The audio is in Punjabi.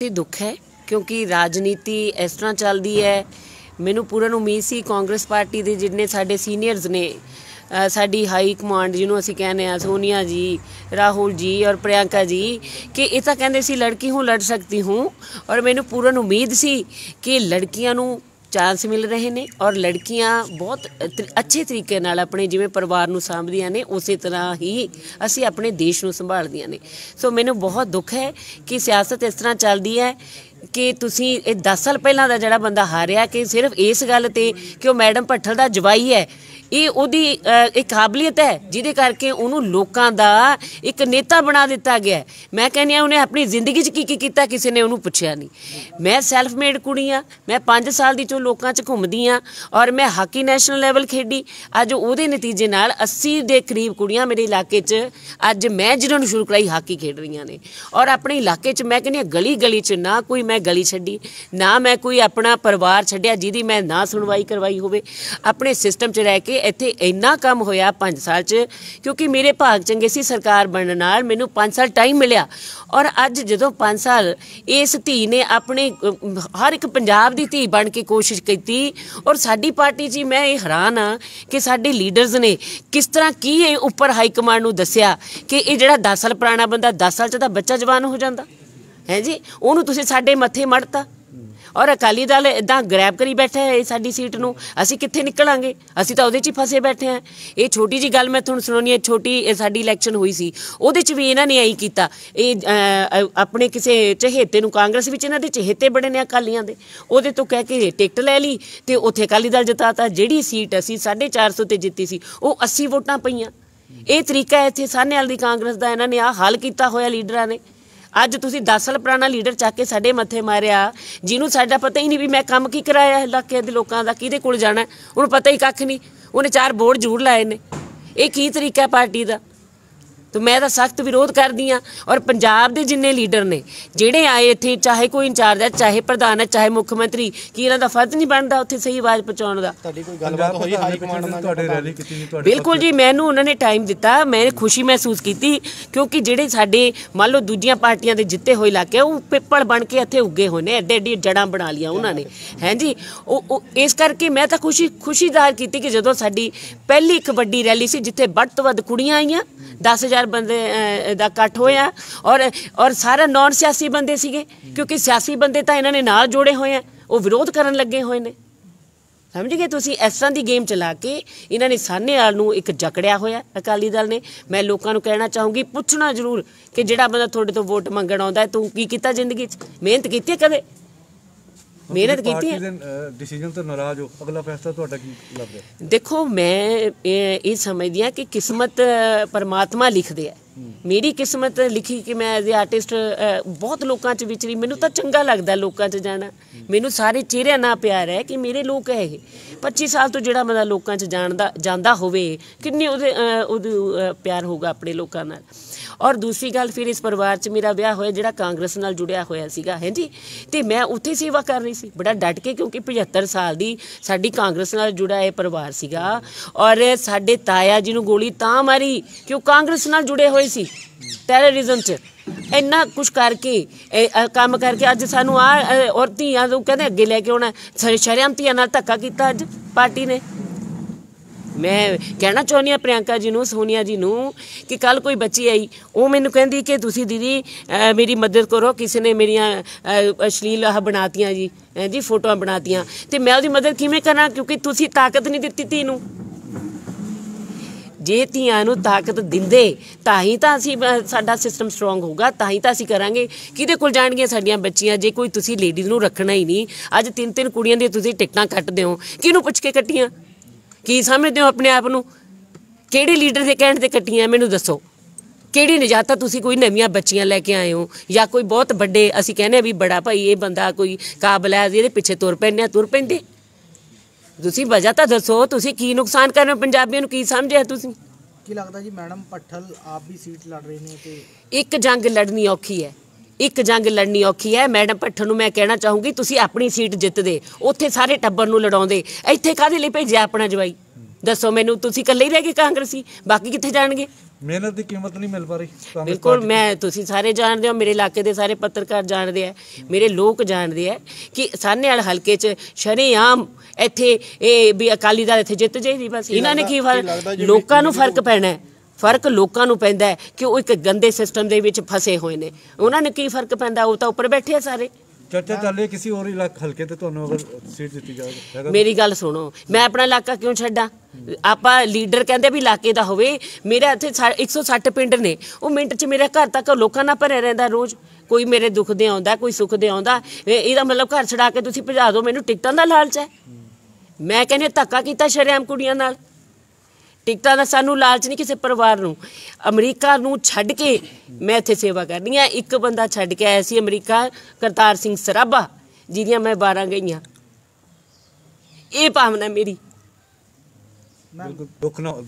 ਤੇ ਦੁੱਖ ਹੈ ਕਿਉਂਕਿ ਰਾਜਨੀਤੀ ਇਸ ਤਰ੍ਹਾਂ ਚੱਲਦੀ ਹੈ ਮੈਨੂੰ ਪੂਰਨ ਉਮੀਦ ਸੀ ਕਾਂਗਰਸ ਪਾਰਟੀ ਦੇ ਜਿੰਨੇ ਸਾਡੇ ਸੀਨੀਅਰਸ ਨੇ ਸਾਡੀ ਹਾਈ ਕਮਾਂਡ ਜਿਹਨੂੰ ਅਸੀਂ ਕਹਿੰਦੇ ਆ ਸੋਨੀਆ ਜੀ ਰਾਹੁਲ ਜੀ ਔਰ ਪ੍ਰਿਆੰਕਾ ਜੀ ਕਿ ਇਹ ਤਾਂ ਕਹਿੰਦੇ ਸੀ ਲੜਕੀ ਹੂੰ ਲੜ ਸਕਦੀ ਹੂੰ ਔਰ ਮੈਨੂੰ ਪੂਰਨ ਉਮੀਦ ਸੀ ਕਿ ਲੜਕੀਆਂ ਨੂੰ ਚਾਂਸ ਮਿਲ ਰਹੇ ਨੇ ਔਰ ਲੜਕੀਆਂ ਬਹੁਤ ਅੱਛੇ ਤਰੀਕੇ ਨਾਲ ਆਪਣੇ ਜਿਵੇਂ ਪਰਿਵਾਰ ਨੂੰ ਸੰਭਾਲਦੀਆਂ ਨੇ ਉਸੇ ਤਰ੍ਹਾਂ ਹੀ ਅਸੀਂ ਆਪਣੇ ਦੇਸ਼ ਨੂੰ ਸੰਭਾਲਦੀਆਂ ਨੇ ਸੋ ਮੈਨੂੰ ਬਹੁਤ ਦੁੱਖ ਹੈ ਕਿ ਸਿਆਸਤ ਇਸ ਤਰ੍ਹਾਂ ਚੱਲਦੀ ਹੈ ਕਿ ਤੁਸੀਂ ਇਹ 10 ਸਾਲ ਪਹਿਲਾਂ ਦਾ ਜਿਹੜਾ ਬੰਦਾ ਹਾਰਿਆ ਕਿ ਸਿਰਫ ਇਸ ਗੱਲ ਤੇ ਕਿ ਉਹ ਮੈਡਮ ਭੱਠਲ ਦਾ ਜਵਾਈ ਹੈ ਇਹ ਉਹਦੀ ਇੱਕ ਕਾਬਲੀਅਤ ਹੈ ਜਿਹਦੇ ਕਰਕੇ ਉਹਨੂੰ ਲੋਕਾਂ ਦਾ ਇੱਕ ਨੇਤਾ ਬਣਾ ਦਿੱਤਾ ਗਿਆ ਮੈਂ ਕਹਿੰਦੀ ਆ ਉਹਨੇ ਆਪਣੀ ਜ਼ਿੰਦਗੀ 'ਚ ਕੀ ਕੀ ਕੀਤਾ ਕਿਸੇ ਨੇ ਉਹਨੂੰ ਪੁੱਛਿਆ ਨਹੀਂ ਮੈਂ ਸੈਲਫ ਮੇਡ ਕੁੜੀ ਆ ਮੈਂ 5 ਸਾਲ ਦੀ ਚੋਂ ਲੋਕਾਂ 'ਚ ਘੁੰਮਦੀ ਆ ਔਰ ਮੈਂ ਹਾਕੀ ਨੈਸ਼ਨਲ ਲੈਵਲ ਖੇਡੀ ਅੱਜ ਉਹਦੇ ਨਤੀਜੇ ਨਾਲ 80 ਦੇ ਕਰੀਬ ਕੁੜੀਆਂ ਮੇਰੇ ਇਲਾਕੇ 'ਚ ਅੱਜ ਮੈਂ ਜਿਹਨਾਂ ਨੂੰ ਸ਼ੁਰੂ ਕਰਾਈ ਹਾਕੀ ਖੇਡ ਰਹੀਆਂ ਨੇ ਔਰ ਆਪਣੇ ਇਲਾਕੇ 'ਚ ਮੈਂ ਕਹਿੰਦੀ ਆ ਗਲੀ ਗਲੀ 'ਚ ਨਾ ਕੋਈ ਮੈਂ ਗਲੀ ਛੱਡੀ ਨਾ ਮੈਂ ਕੋਈ ਆਪਣਾ ਪਰਿਵਾਰ ਛੱਡਿਆ ਜਿਹਦੀ ਮੈਂ ਨਾ ਸੁਣਵਾਈ ਕਰਵਾਈ ਹੋਵੇ ਆਪਣੇ ਸਿਸਟਮ 'ਚ ਰਹਿ ਕੇ ਕਰਕੇ ਇੱਥੇ ਇੰਨਾ ਕੰਮ ਹੋਇਆ 5 ਸਾਲ 'ਚ ਕਿਉਂਕਿ ਮੇਰੇ ਭਾਗ ਚੰਗੇ ਸੀ ਸਰਕਾਰ ਬਣਨ ਨਾਲ ਮੈਨੂੰ 5 ਸਾਲ ਟਾਈਮ ਮਿਲਿਆ ਔਰ ਅੱਜ ਜਦੋਂ 5 ਸਾਲ ਇਸ ਧੀ ਨੇ ਆਪਣੇ ਹਰ ਇੱਕ ਪੰਜਾਬ ਦੀ ਧੀ ਬਣ ਕੇ ਕੋਸ਼ਿਸ਼ ਕੀਤੀ ਔਰ ਸਾਡੀ ਪਾਰਟੀ ਜੀ ਮੈਂ ਇਹ ਹੈਰਾਨ ਆ ਕਿ ਸਾਡੇ ਲੀਡਰਸ ਨੇ ਕਿਸ ਤਰ੍ਹਾਂ ਕੀ ਇਹ ਉੱਪਰ ਹਾਈ ਕਮਾਂਡ ਨੂੰ ਦੱਸਿਆ ਕਿ ਇਹ ਜਿਹੜਾ 10 ਸਾਲ ਪੁਰਾਣਾ ਬੰਦਾ 10 ਸਾਲ 'ਚ ਤਾਂ ਬੱਚਾ ਜਵਾਨ ਹੋ ਜਾਂਦਾ ਹੈ ਜੀ ਉਹਨੂੰ ਤੁਸੀਂ ਸਾਡੇ ਮੱਥੇ ਮੜਤਾ ਔਰ ਅਕਾਲੀ ਦਲ ਇਦਾਂ ਗ੍ਰੈਬ ਕਰੀ ਬੈਠਾ ਹੈ ਸਾਡੀ ਸੀਟ ਨੂੰ ਅਸੀਂ ਕਿੱਥੇ ਨਿਕਲਾਂਗੇ ਅਸੀਂ ਤਾਂ ਉਹਦੇ 'ਚ ਹੀ ਫਸੇ ਬੈਠੇ ਆ ਇਹ ਛੋਟੀ ਜੀ ਗੱਲ ਮੈਂ ਤੁਹਾਨੂੰ ਸੁਣਾਉਣੀ ਹੈ ਛੋਟੀ ਇਹ ਸਾਡੀ ਇਲੈਕਸ਼ਨ ਹੋਈ ਸੀ ਉਹਦੇ 'ਚ ਵੀ ਇਹਨਾਂ ਨੇ ਐਂ ਕੀਤਾ ਇਹ ਆਪਣੇ ਕਿਸੇ ਚਹੇਤੇ ਨੂੰ ਕਾਂਗਰਸ ਵਿੱਚ ਇਹਨਾਂ ਦੇ ਚਹੇਤੇ ਬੜੇ ਨੇ ਅਕਾਲੀਆਂ ਦੇ ਉਹਦੇ ਤੋਂ ਕਹਿ ਕੇ ਟਿਕਟ ਲੈ ਲਈ ਤੇ ਉੱਥੇ ਅਕਾਲੀ ਦਲ ਜਿਤਾਤਾ ਜਿਹੜੀ ਸੀਟ ਅਸੀਂ 450 ਤੇ ਜਿੱਤੀ ਸੀ ਉਹ 80 ਵੋਟਾਂ ਪਈਆਂ ਇਹ ਤਰੀਕਾ ਇੱਥੇ ਸਾਹਨੇ ਵਾਲੀ ਕਾਂਗਰਸ ਦਾ ਇਹਨਾਂ ਨੇ ਆ ਹੱਲ ਕੀਤਾ ਹੋਇਆ ਲੀਡਰਾਂ ਨੇ ਅੱਜ ਤੁਸੀਂ 10 ਸਾਲ ਪੁਰਾਣਾ ਲੀਡਰ ਚੱਕ ਕੇ ਸਾਡੇ ਮੱਥੇ ਮਾਰਿਆ ਜਿਹਨੂੰ ਸਾਡਾ ਪਤਾ ਹੀ ਨਹੀਂ ਵੀ ਮੈਂ ਕੰਮ ਕੀ ਕਰਾਇਆ ਇਲਾਕੇ ਦੇ ਲੋਕਾਂ ਦਾ ਕਿਹਦੇ ਕੋਲ ਜਾਣਾ ਉਹਨੂੰ ਪਤਾ ਹੀ ਕੱਖ ਨਹੀਂ ਉਹਨੇ ਚਾਰ ਬੋਰਡ ਜੂੜ ਲਾਏ ਨੇ ਇਹ ਕੀ ਤਰੀਕਾ ਪਾਰਟੀ ਦਾ ਤੇ ਮੈਂ ਤਾਂ ਸਖਤ ਵਿਰੋਧ ਕਰਦੀ ਆ ਔਰ ਪੰਜਾਬ ਦੇ ਜਿੰਨੇ ਲੀਡਰ ਨੇ ਜਿਹੜੇ ਆਏ ਇੱਥੇ ਚਾਹੇ ਕੋਈ ਇੰਚਾਰਜ ਹੈ ਚਾਹੇ ਪ੍ਰਧਾਨ ਹੈ ਚਾਹੇ ਮੁੱਖ ਮੰਤਰੀ ਕੀ ਇਹਨਾਂ ਦਾ ਫਰਜ਼ ਨਹੀਂ ਬਣਦਾ ਉੱਥੇ ਸਹੀ ਆਵਾਜ਼ ਪਹੁੰਚਾਉਣ ਦਾ ਤੁਹਾਡੀ ਕੋਈ ਗੱਲਬਾਤ ਹੋਈ ਹਾਈ ਕਮਾਂਡ ਨਾਲ ਤੁਹਾਡੇ ਰੈਲੀ ਕੀਤੀ ਸੀ ਤੁਹਾਡੇ ਬਿਲਕੁਲ ਜੀ ਮੈਨੂੰ ਉਹਨਾਂ ਨੇ ਟਾਈਮ ਦਿੱਤਾ ਮੈਂ ਖੁਸ਼ੀ ਮਹਿਸੂਸ ਕੀਤੀ ਕਿਉਂਕਿ ਜਿਹੜੇ ਸਾਡੇ ਮੰਨ ਲਓ ਦੂਜੀਆਂ ਪਾਰਟੀਆਂ ਦੇ ਜਿੱਤੇ ਹੋਏ ਇਲਾਕੇ ਉਹ ਪਿੱਪਲ ਬਣ ਕੇ ਇੱਥੇ ਉੱਗੇ ਹੋਏ ਨੇ ਐਡੇ ਐਡੀ ਜੜਾਂ ਬਣਾ ਲਿਆ ਉਹਨਾਂ ਨੇ ਜੀ ਉਹ ਇਸ ਕਰਕੇ ਮੈਂ ਤਾਂ ਖੁਸ਼ੀ ਖੁਸ਼ੀ ਜ਼ਾਹਰ ਕੀਤੀ ਕਿ ਜਦੋਂ ਸਾਡੀ ਪਹਿਲੀ ਵੱਡੀ ਰੈਲੀ ਸੀ ਜਿੱਥੇ ਵੱਧ ਤੋਂ ਵੱਧ ਕੁੜੀਆਂ ਆਈਆਂ 10000 4 ਬੰਦੇ ਦਾ ਇਕੱਠ ਹੋਇਆ ਔਰ ਔਰ ਸਾਰੇ ਨਾਨ ਸਿਆਸੀ ਬੰਦੇ ਸੀਗੇ ਕਿਉਂਕਿ ਸਿਆਸੀ ਬੰਦੇ ਤਾਂ ਇਹਨਾਂ ਨੇ ਨਾਲ ਜੋੜੇ ਹੋਏ ਆ ਉਹ ਵਿਰੋਧ ਕਰਨ ਲੱਗੇ ਹੋਏ ਨੇ ਸਮਝ ਗਏ ਤੁਸੀਂ ਇਸ ਤਰ੍ਹਾਂ ਦੀ ਗੇਮ ਚਲਾ ਕੇ ਇਹਨਾਂ ਨੇ ਸਾਨੇ ਵਾਲ ਨੂੰ ਇੱਕ ਜਕੜਿਆ ਹੋਇਆ ਅਕਾਲੀ ਦਲ ਨੇ ਮੈਂ ਲੋਕਾਂ ਨੂੰ ਕਹਿਣਾ ਚਾਹੂੰਗੀ ਪੁੱਛਣਾ ਜ਼ਰੂਰ ਕਿ ਜਿਹੜਾ ਬੰਦਾ ਤੁਹਾਡੇ ਤੋਂ ਵੋਟ ਮੰਗਣ ਆਉਂਦਾ ਤੂੰ ਕੀ ਕੀਤਾ ਜ਼ਿੰਦਗੀ 'ਚ ਮਿਹਨਤ ਕੀਤੀ ਕਦੇ ਮਿਹਨਤ ਕੀਤੀ ਹੈ ਡਿਸੀਜਨ ਤੋਂ ਨਾਰਾਜ਼ ਹੋ ਅਗਲਾ ਫੈਸਲਾ ਤੁਹਾਡਾ ਕੀ ਲੱਗਦਾ ਦੇਖੋ ਮੈਂ ਇਹ ਸਮਝਦੀ ਆ ਕਿ ਕਿਸਮਤ ਪਰਮਾਤਮਾ ਲਿਖਦੇ ਆ ਮੇਰੀ ਕਿਸਮਤ ਲਿਖੀ ਕਿ ਮੈਂ ਐਜ਼ ਅ ਆਰਟਿਸਟ ਬਹੁਤ ਲੋਕਾਂ 'ਚ ਵਿਚਰੀ ਮੈਨੂੰ ਤਾਂ ਚੰਗਾ ਲੱਗਦਾ ਲੋਕਾਂ 'ਚ ਜਾਣਾ ਮੈਨੂੰ ਸਾਰੇ ਚਿਹਰਿਆਂ ਨਾਲ ਪਿਆਰ ਹੈ ਕਿ ਮੇਰੇ ਲੋਕ ਹੈ 25 ਸਾਲ ਤੋਂ ਜਿਹੜਾ ਮੈਂ ਲੋਕਾਂ 'ਚ ਜਾਣਦਾ ਜਾਂਦਾ ਹੋਵੇ ਕਿੰਨੇ ਉਹਦੇ ਉਹਦੇ ਪਿਆਰ ਹੋਗਾ ਆਪਣੇ ਲੋਕਾਂ ਨਾਲ ਔਰ ਦੂਸਰੀ ਗੱਲ ਫਿਰ ਇਸ ਪਰਿਵਾਰ 'ਚ ਮੇਰਾ ਵਿਆਹ ਹੋਇਆ ਜਿਹੜਾ ਕਾਂਗਰਸ ਨਾਲ ਜੁੜਿਆ ਹੋਇਆ ਸੀਗਾ ਜੀ ਤੇ ਮੈਂ ਉੱਥੇ ਸੇਵਾ ਕਰ ਰਹੀ ਸੀ ਬੜਾ ਡਟ ਕੇ ਕਿਉਂਕਿ 75 ਸਾਲ ਦੀ ਸਾਡੀ ਕਾਂਗਰਸ ਨਾਲ ਜੁੜਾ ਇਹ ਪਰਿਵਾਰ ਸੀਗਾ ਔਰ ਸਾਡੇ ਤਾਇਆ ਜੀ ਨੂੰ ਗੋਲੀ ਤਾਂ ਮਾਰੀ ਕਿ ਉਹ ਕਾਂਗਰਸ ਨਾਲ ਜੁੜੇ ਹੋਏ ਹੋਈ ਸੀ ਟੈਰਰਿਜ਼ਮ 'ਚ ਇੰਨਾ ਕੁਝ ਕਰਕੇ ਕੰਮ ਕਰਕੇ ਅੱਜ ਸਾਨੂੰ ਆ ਔਰ ਨੂੰ ਕਹਿੰਦੇ ਅੱਗੇ ਲੈ ਕੇ ਆਉਣਾ ਸ਼ਰਿਆਮ ਧੀਆਂ ਨਾਲ ਧੱਕਾ ਕੀਤਾ ਅੱਜ ਪਾਰਟੀ ਨੇ ਮੈਂ ਕਹਿਣਾ ਚਾਹੁੰਦੀ ਆ ਪ੍ਰਿਆੰਕਾ ਜੀ ਨੂੰ ਸੋਨੀਆ ਜੀ ਨੂੰ ਕਿ ਕੱਲ ਕੋਈ ਬੱਚੀ ਆਈ ਉਹ ਮੈਨੂੰ ਕਹਿੰਦੀ ਕਿ ਤੁਸੀਂ ਦੀਦੀ ਮੇਰੀ ਮਦਦ ਕਰੋ ਕਿਸੇ ਨੇ ਮੇਰੀਆਂ ਅਸ਼ਲੀਲ ਆ ਬਣਾਤੀਆਂ ਜੀ ਜੀ ਫੋਟੋਆਂ ਬਣਾਤੀਆਂ ਤੇ ਮੈਂ ਉਹਦੀ ਮਦਦ ਕਿਵੇਂ ਕਰਾਂ ਕਿਉਂਕਿ ਤੁਸੀਂ ਤਾਕਤ ਨਹੀਂ ਦਿੱਤੀ ਤੀ ਨੂੰ ਜੇ ਧੀਆਂ ਨੂੰ ਤਾਕਤ ਦਿੰਦੇ ਤਾਂ ਹੀ ਤਾਂ ਅਸੀਂ ਸਾਡਾ ਸਿਸਟਮ ਸਟਰੋਂਗ ਹੋਊਗਾ ਤਾਂ ਹੀ ਤਾਂ ਅਸੀਂ ਕਰਾਂਗੇ ਕਿਹਦੇ ਕੋਲ ਜਾਣਗੀਆਂ ਸਾਡੀਆਂ ਬੱਚੀਆਂ ਜੇ ਕੋਈ ਤੁਸੀਂ ਲੇਡੀਜ਼ ਨੂੰ ਰੱਖਣਾ ਹੀ ਨਹੀਂ ਅੱਜ ਤਿੰਨ ਤਿੰਨ ਕੁੜੀਆਂ ਦੀ ਤੁਸੀਂ ਟਿਕਟਾਂ ਕੱਟਦੇ ਹੋ ਕਿਹਨੂੰ ਪੁੱਛ ਕੇ ਕੱਟੀਆਂ ਕੀ ਸਮਝਦੇ ਹੋ ਆਪਣੇ ਆਪ ਨੂੰ ਕਿਹੜੇ ਲੀਡਰ ਦੇ ਕਹਿਣ ਤੇ ਕੱਟੀਆਂ ਮੈਨੂੰ ਦੱਸੋ ਕਿਹੜੀ ਨਜਾਤਾ ਤੁਸੀਂ ਕੋਈ ਨਵੀਆਂ ਬੱਚੀਆਂ ਲੈ ਕੇ ਆਏ ਹੋ ਜਾਂ ਕੋਈ ਬਹੁਤ ਵੱਡੇ ਅਸੀਂ ਕਹਿੰਦੇ ਆ ਵੀ ਬੜਾ ਭਾਈ ਇਹ ਬੰਦਾ ਕੋਈ ਕਾਬਲ ਹੈ ਇਹਦੇ ਪਿੱਛੇ ਤੁਰ ਪੈਣੇ ਆ ਤੁਰ ਪੈਂਦੇ ਤੁਸੀਂ ਵਜ੍ਹਾ ਤਾਂ ਦੱਸੋ ਤੁਸੀਂ ਕੀ ਨੁਕਸਾਨ ਕਰ ਰਹੇ ਪੰਜਾਬੀਆਂ ਨੂੰ ਕੀ ਸਮਝਿਆ ਤੁਸੀਂ ਕੀ ਲੱਗਦਾ ਜੀ ਮੈਡਮ ਪੱਠਲ ਆਪ ਵੀ ਸੀਟ ਲੜ ਰਹੇ ਨੇ ਤੇ ਇੱਕ ਜੰਗ ਲੜਨੀ ਔਖੀ ਹੈ ਇੱਕ ਜੰਗ ਲੜਨੀ ਔਖੀ ਹੈ ਮੈਡਮ ਪੱਠਲ ਨੂੰ ਮੈਂ ਕਹਿਣਾ ਚਾਹੂੰਗੀ ਤੁਸੀਂ ਆਪਣੀ ਸੀਟ ਜਿੱਤਦੇ ਉੱਥੇ ਸਾਰੇ ਟੱਬਰ ਨੂੰ ਲੜਾਉਂਦੇ ਇੱਥੇ ਕਾਹਦੇ ਲਈ ਭੇਜਿਆ ਆਪਣਾ ਜਵਾਈ ਦੱਸੋ ਮੈਨੂੰ ਤੁਸੀਂ ਇਕੱਲੇ ਹੀ ਰਹਿ ਗਏ ਕਾਂਗਰਸੀ ਬਾਕੀ ਕਿੱਥੇ ਜਾਣਗੇ ਮਿਹਨਤ ਦੀ ਕੀਮਤ ਨਹੀਂ ਮਿਲ ਪਾ ਰਹੀ ਬਿਲਕੁਲ ਮੈਂ ਤੁਸੀਂ ਸਾਰੇ ਜਾਣਦੇ ਹੋ ਮੇਰੇ ਇਲਾਕੇ ਦੇ ਸਾਰੇ ਪੱਤਰਕਾਰ ਜਾਣਦੇ ਆ ਮੇਰੇ ਲੋਕ ਜਾਣਦੇ ਆ ਕਿ ਵਾਲ ਹਲਕੇ 'ਚ ਆਮ ਇੱਥੇ ਇਹ ਵੀ ਅਕਾਲੀ ਦਲ ਇੱਥੇ ਜਿੱਤ ਜਾਈਦੀ ਬਸ ਇਹਨਾਂ ਨੇ ਕੀ ਫਰਕ ਲੋਕਾਂ ਨੂੰ ਫਰਕ ਪੈਣਾ ਹੈ ਫਰਕ ਲੋਕਾਂ ਨੂੰ ਪੈਂਦਾ ਕਿ ਉਹ ਇੱਕ ਗੰਦੇ ਸਿਸਟਮ ਦੇ ਵਿੱਚ ਫਸੇ ਹੋਏ ਨੇ ਉਹਨਾਂ ਨੇ ਕੀ ਫਰਕ ਪੈਂਦਾ ਉਹ ਤਾਂ ਉੱਪਰ ਬੈਠੇ ਆ ਸਾਰੇ ਚਾਚਾ ਚੱਲੇ ਕਿਸੇ ਹੋਰ ਇਲਾਕੇ ਹਲਕੇ ਤੇ ਤੁਹਾਨੂੰ ਅਗਰ ਸੀਟ ਦਿੱਤੀ ਜਾਵੇ ਮੇਰੀ ਗੱਲ ਸੁਣੋ ਮੈਂ ਆਪਣਾ ਇਲਾਕਾ ਕਿਉਂ ਛੱਡਾਂ ਆਪਾਂ ਲੀਡਰ ਕਹਿੰਦੇ ਵੀ ਇਲਾਕੇ ਦਾ ਹੋਵੇ ਮੇਰਾ ਇੱਥੇ 160 ਪਿੰਡ ਨੇ ਉਹ ਮਿੰਟ 'ਚ ਮੇਰੇ ਘਰ ਤੱਕ ਲੋਕਾਂ ਨਾਲ ਭਰਿਆ ਰਹਿੰਦਾ ਰੋਜ਼ ਕੋਈ ਮੇਰੇ ਦੁੱਖ ਦੇ ਆਉਂਦਾ ਕੋਈ ਸੁੱਖ ਦੇ ਆਉਂਦਾ ਇਹਦਾ ਮਤਲਬ ਘਰ ਛਡਾ ਕੇ ਤੁਸੀਂ ਭਜਾ ਦਿਓ ਮੈਨੂੰ ਟਿਕਟਾਂ ਦਾ ਲਾਲਚ ਹੈ ਮੈਂ ਕਹਿੰਦੇ ਧੱਕਾ ਕੀਤਾ ਸ਼ਰਿਆਮ ਕੁੜੀਆਂ ਨਾਲ ਟਿਕਟਾਂ ਦਾ ਸਾਨੂੰ ਲਾਲਚ ਨਹੀਂ ਕਿਸੇ ਪਰਿਵਾਰ ਨੂੰ ਅਮਰੀਕਾ ਨੂੰ ਛੱਡ ਕੇ ਮੈਂ ਇੱਥੇ ਸੇਵਾ ਕਰਨੀ ਆ ਇੱਕ ਬੰਦਾ ਛੱਡ ਕੇ ਆਇਆ ਸੀ ਅਮਰੀਕਾ ਕਰਤਾਰ ਸਿੰਘ ਸਰਾਭਾ ਜਿਹਦੀਆਂ ਮੈਂ ਬਾਰਾਂ ਗਈਆਂ ਇਹ ਭਾਵਨਾ ਮੇਰੀ ਦੁੱਖ ਨਾ